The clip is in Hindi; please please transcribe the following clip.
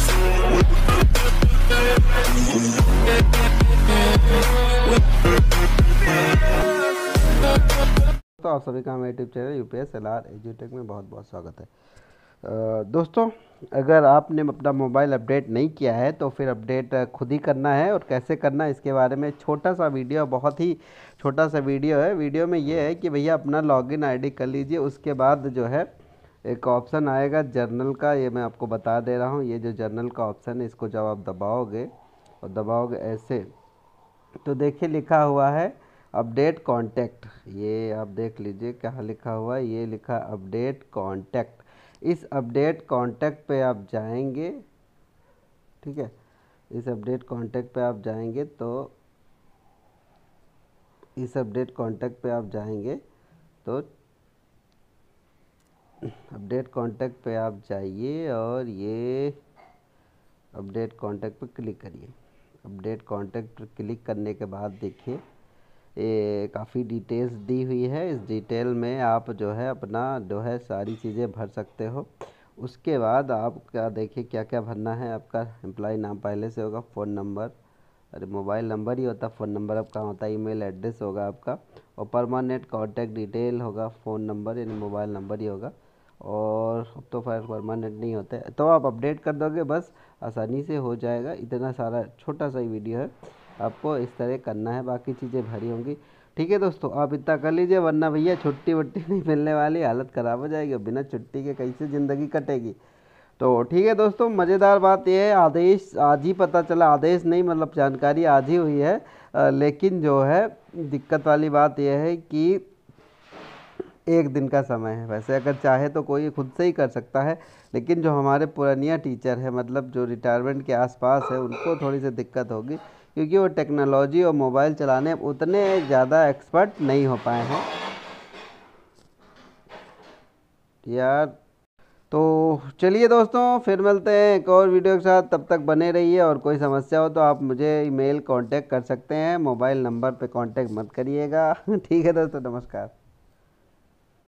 दोस्तों आप सभी का हमारे YouTube channel U P S L R एजुटेक में बहुत बहुत स्वागत है दोस्तों अगर आपने अपना मोबाइल अपडेट नहीं किया है तो फिर अपडेट खुद ही करना है और कैसे करना है इसके बारे में छोटा सा वीडियो बहुत ही छोटा सा वीडियो है वीडियो में ये है कि भैया अपना लॉगिन आईडी कर लीजिए उसके बाद जो है एक ऑप्शन आएगा जर्नल का ये मैं आपको बता दे रहा हूँ ये जो जर्नल का ऑप्शन है इसको जब आप दबाओगे और दबाओगे ऐसे तो देखिए लिखा हुआ है अपडेट कॉन्टैक्ट ये आप देख लीजिए क्या लिखा हुआ है ये लिखा अपडेट कॉन्टैक्ट इस अपडेट कॉन्टैक्ट पे आप जाएंगे ठीक है इस अपडेट कॉन्टैक्ट पे आप जाएंगे तो इस अपडेट कॉन्टैक्ट पे आप जाएंगे तो अपडेट कॉन्टैक्ट पे आप जाइए और ये अपडेट कॉन्टेक्ट पे क्लिक करिए अपडेट कॉन्टेक्ट पर क्लिक करने के बाद देखिए ये काफ़ी डिटेल्स दी हुई है इस डिटेल में आप जो है अपना जो है सारी चीज़ें भर सकते हो उसके बाद आप क्या देखिए क्या क्या भरना है आपका एम्प्लॉय नाम पहले से होगा फ़ोन नंबर अरे मोबाइल नंबर ही होता फ़ोन नंबर आपका होता है ईमेल एड्रेस होगा आपका और परमानेंट कॉन्टैक्ट डिटेल होगा फ़ोन नंबर यानी मोबाइल नंबर ही होगा और अब तो फाइल परमानेंट नहीं होता है तो आप अपडेट कर दोगे बस आसानी से हो जाएगा इतना सारा छोटा सा ही वीडियो है आपको इस तरह करना है बाकी चीज़ें भरी होंगी ठीक है दोस्तों आप इतना कर लीजिए वरना भैया छुट्टी वट्टी नहीं मिलने वाली हालत ख़राब हो जाएगी बिना छुट्टी के कैसे ज़िंदगी कटेगी तो ठीक है दोस्तों मज़ेदार बात यह है आदेश आज ही पता चला आदेश नहीं मतलब जानकारी आज ही हुई है आ, लेकिन जो है दिक्कत वाली बात यह है कि एक दिन का समय है वैसे अगर चाहे तो कोई खुद से ही कर सकता है लेकिन जो हमारे पुरानिया टीचर हैं मतलब जो रिटायरमेंट के आसपास है उनको थोड़ी सी दिक्कत होगी क्योंकि वो टेक्नोलॉजी और मोबाइल चलाने उतने ज़्यादा एक्सपर्ट नहीं हो पाए हैं यार तो चलिए दोस्तों फिर मिलते हैं एक और वीडियो के साथ तब तक बने रहिए और कोई समस्या हो तो आप मुझे ईमेल कांटेक्ट कर सकते हैं मोबाइल नंबर पे कांटेक्ट मत करिएगा ठीक है दोस्तों नमस्कार